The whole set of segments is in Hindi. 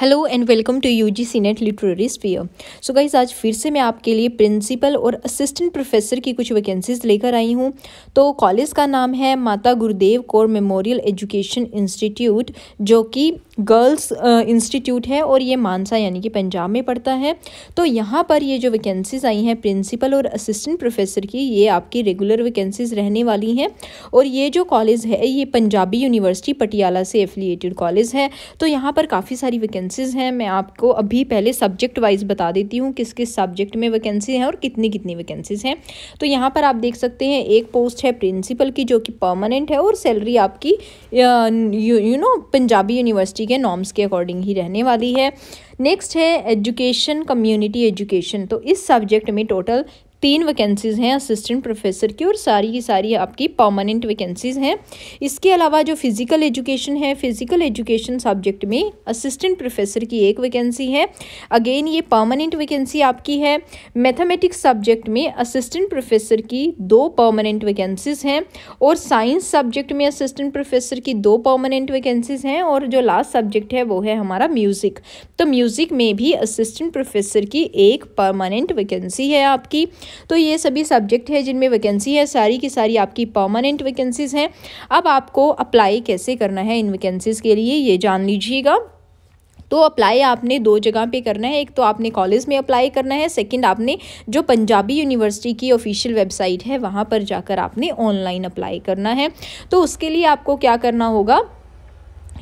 hello and welcome to U G C NET literary sphere so guys आज फिर से मैं आपके लिए प्रिंसिपल और असिस्टेंट प्रोफेसर की कुछ वैकेंसीज लेकर आई हूँ तो कॉलेज का नाम है माता गुरुदेव कौर मेमोरियल एजुकेशन इंस्टीट्यूट जो कि गर्ल्स इंस्टीट्यूट है और ये मानसा यानी कि पंजाब में पड़ता है तो यहाँ पर ये जो वैकेंसीज आई हैं प्रिंसिपल और असिस्टेंट प्रोफेसर की ये आपकी रेगुलर वैकेंसीज रहने वाली हैं और ये जो कॉलेज है ये पंजाबी यूनिवर्सिटी पटियाला से एफिलिएटेड कॉलेज है तो यहाँ पर काफ़ी सारी वैकेंसी वैकेंसीज़ हैं मैं आपको अभी पहले सब्जेक्ट वाइज बता देती हूँ किस किस सब्जेक्ट में वैकेंसी हैं और कितनी कितनी वैकेंसीज़ हैं तो यहाँ पर आप देख सकते हैं एक पोस्ट है प्रिंसिपल की जो कि परमानेंट है और सैलरी आपकी यू नो पंजाबी यूनिवर्सिटी के नॉर्म्स के अकॉर्डिंग ही रहने वाली है नेक्स्ट है एजुकेशन कम्युनिटी एजुकेशन तो इस सब्जेक्ट में टोटल तीन वैकेंसीज़ हैं असिस्टेंट प्रोफेसर की और सारी की सारी आपकी परमानेंट वैकेंसीज़ हैं इसके अलावा जो फिज़िकल एजुकेशन है फिज़िकल एजुकेशन सब्जेक्ट में असिस्टेंट प्रोफेसर की एक वैकेंसी है अगेन ये परमानेंट वैकेंसी आपकी है मैथमेटिक्स सब्जेक्ट में असिस्टेंट प्रोफेसर की दो परमानेंट वैकेंसीज़ हैं और साइंस सब्जेक्ट में असिस्टेंट प्रोफेसर की दो परमानेंट वैकेंसीज़ हैं और जो लास्ट सब्जेक्ट है वो है हमारा म्यूज़िक तो म्यूज़िक में भी असिस्टेंट प्रोफेसर की एक परमानेंट वैकेंसी है आपकी तो ये सभी सब्जेक्ट है जिनमें वैकेंसी है सारी की सारी आपकी परमानेंट वैकेंसीज़ हैं अब आपको अप्लाई कैसे करना है इन वैकेंसीज़ के लिए ये जान लीजिएगा तो अप्लाई आपने दो जगह पे करना है एक तो आपने कॉलेज में अप्लाई करना है सेकंड आपने जो पंजाबी यूनिवर्सिटी की ऑफिशियल वेबसाइट है वहाँ पर जाकर आपने ऑनलाइन अप्लाई करना है तो उसके लिए आपको क्या करना होगा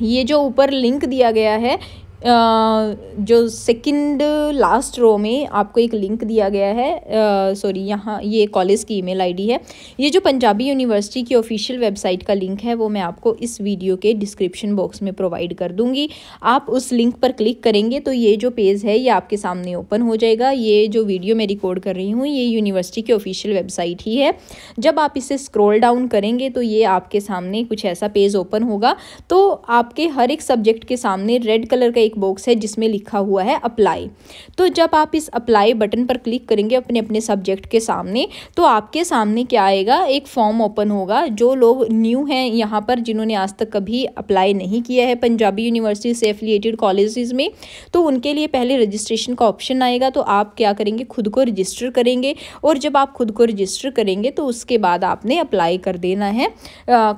ये जो ऊपर लिंक दिया गया है जो सेकंड लास्ट रो में आपको एक लिंक दिया गया है सॉरी यहाँ ये कॉलेज की ईमेल आईडी है ये जो पंजाबी यूनिवर्सिटी की ऑफिशियल वेबसाइट का लिंक है वो मैं आपको इस वीडियो के डिस्क्रिप्शन बॉक्स में प्रोवाइड कर दूँगी आप उस लिंक पर क्लिक करेंगे तो ये जो पेज है ये आपके सामने ओपन हो जाएगा ये जो वीडियो मैं रिकॉर्ड कर रही हूँ ये यूनिवर्सिटी की ऑफिशियल वेबसाइट ही है जब आप इसे स्क्रोल डाउन करेंगे तो ये आपके सामने कुछ ऐसा पेज ओपन होगा तो आपके हर एक सब्जेक्ट के सामने रेड कलर का एक एक बॉक्स है जिसमें लिखा हुआ है अप्लाई तो जब आप इस अप्लाई बटन पर क्लिक करेंगे अपने अपने सब्जेक्ट के सामने तो आपके सामने क्या आएगा एक फॉर्म ओपन होगा जो लोग न्यू हैं यहाँ पर जिन्होंने आज तक कभी अप्लाई नहीं किया है पंजाबी यूनिवर्सिटी से एफिलिएटेड कॉलेजेस में तो उनके लिए पहले रजिस्ट्रेशन का ऑप्शन आएगा तो आप क्या करेंगे खुद को रजिस्टर करेंगे और जब आप खुद को रजिस्टर करेंगे तो उसके बाद आपने अप्लाई कर देना है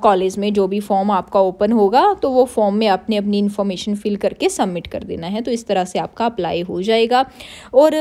कॉलेज में जो भी फॉर्म आपका ओपन होगा तो वो फॉर्म में आपने अपनी इन्फॉर्मेशन फिल करके सबमिट सबमिट कर देना है तो इस तरह से आपका अप्लाई हो जाएगा और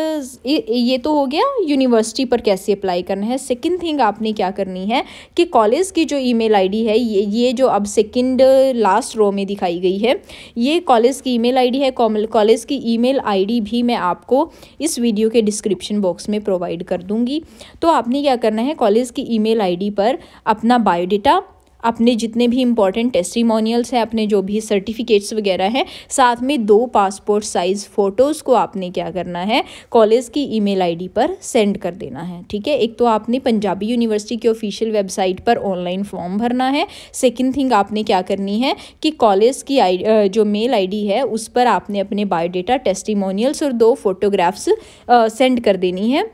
ये तो हो गया यूनिवर्सिटी पर कैसे अप्लाई करना है सेकेंड थिंग आपने क्या करनी है कि कॉलेज की जो ईमेल आईडी है ये ये जो अब सेकेंड लास्ट रो में दिखाई गई है ये कॉलेज की ईमेल आईडी है कॉलेज की ईमेल आईडी भी मैं आपको इस वीडियो के डिस्क्रिप्शन बॉक्स में प्रोवाइड कर दूँगी तो आपने क्या करना है कॉलेज की ईमेल आईडी पर अपना बायोडेटा अपने जितने भी इम्पॉर्टेंट टेस्टिमोनियल्स हैं अपने जो भी सर्टिफिकेट्स वगैरह हैं साथ में दो पासपोर्ट साइज़ फ़ोटोज़ को आपने क्या करना है कॉलेज की ईमेल आईडी पर सेंड कर देना है ठीक है एक तो आपने पंजाबी यूनिवर्सिटी की ऑफिशियल वेबसाइट पर ऑनलाइन फॉर्म भरना है सेकेंड थिंग आपने क्या करनी है कि कॉलेज की आई जो मेल आई है उस पर आपने अपने बायोडेटा टेस्टिमोनियल्स और दो फोटोग्राफ्स सेंड कर देनी है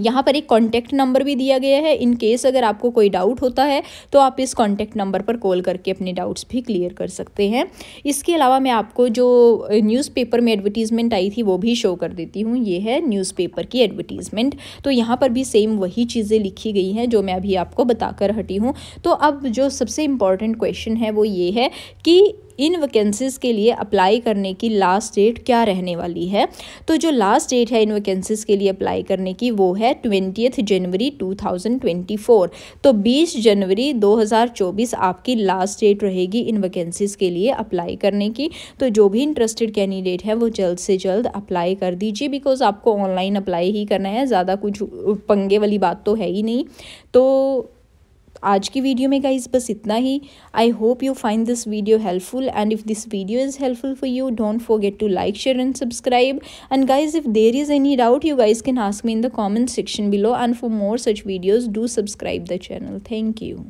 यहाँ पर एक कॉन्टैक्ट नंबर भी दिया गया है इन केस अगर आपको कोई डाउट होता है तो आप इस कॉन्टैक्ट नंबर पर कॉल करके अपने डाउट्स भी क्लियर कर सकते हैं इसके अलावा मैं आपको जो न्यूज़पेपर में एडवर्टीज़मेंट आई थी वो भी शो कर देती हूँ ये है न्यूज़पेपर की एडवर्टीज़मेंट तो यहाँ पर भी सेम वही चीज़ें लिखी गई हैं जो मैं अभी आपको बताकर हटी हूँ तो अब जो सबसे इम्पॉर्टेंट क्वेश्चन है वो ये है कि इन वैकेंसीज़ के लिए अप्लाई करने की लास्ट डेट क्या रहने वाली है तो जो लास्ट डेट है इन वैकेंसीज़ के लिए अप्लाई करने की वो है ट्वेंटियथ जनवरी 2024 तो 20 जनवरी 2024 आपकी लास्ट डेट रहेगी इन वैकेंसीज़ के लिए अप्लाई करने की तो जो भी इंटरेस्टेड कैंडिडेट है वो जल्द से जल्द अप्लाई कर दीजिए बिकॉज आपको ऑनलाइन अप्लाई ही करना है ज़्यादा कुछ पंगे वाली बात तो है ही नहीं तो आज की वीडियो में गाइज बस इतना ही I hope you find this video helpful and if this video is helpful for you don't forget to like share and subscribe and guys if there is any doubt you guys can ask me in the comment section below and for more such videos do subscribe the channel thank you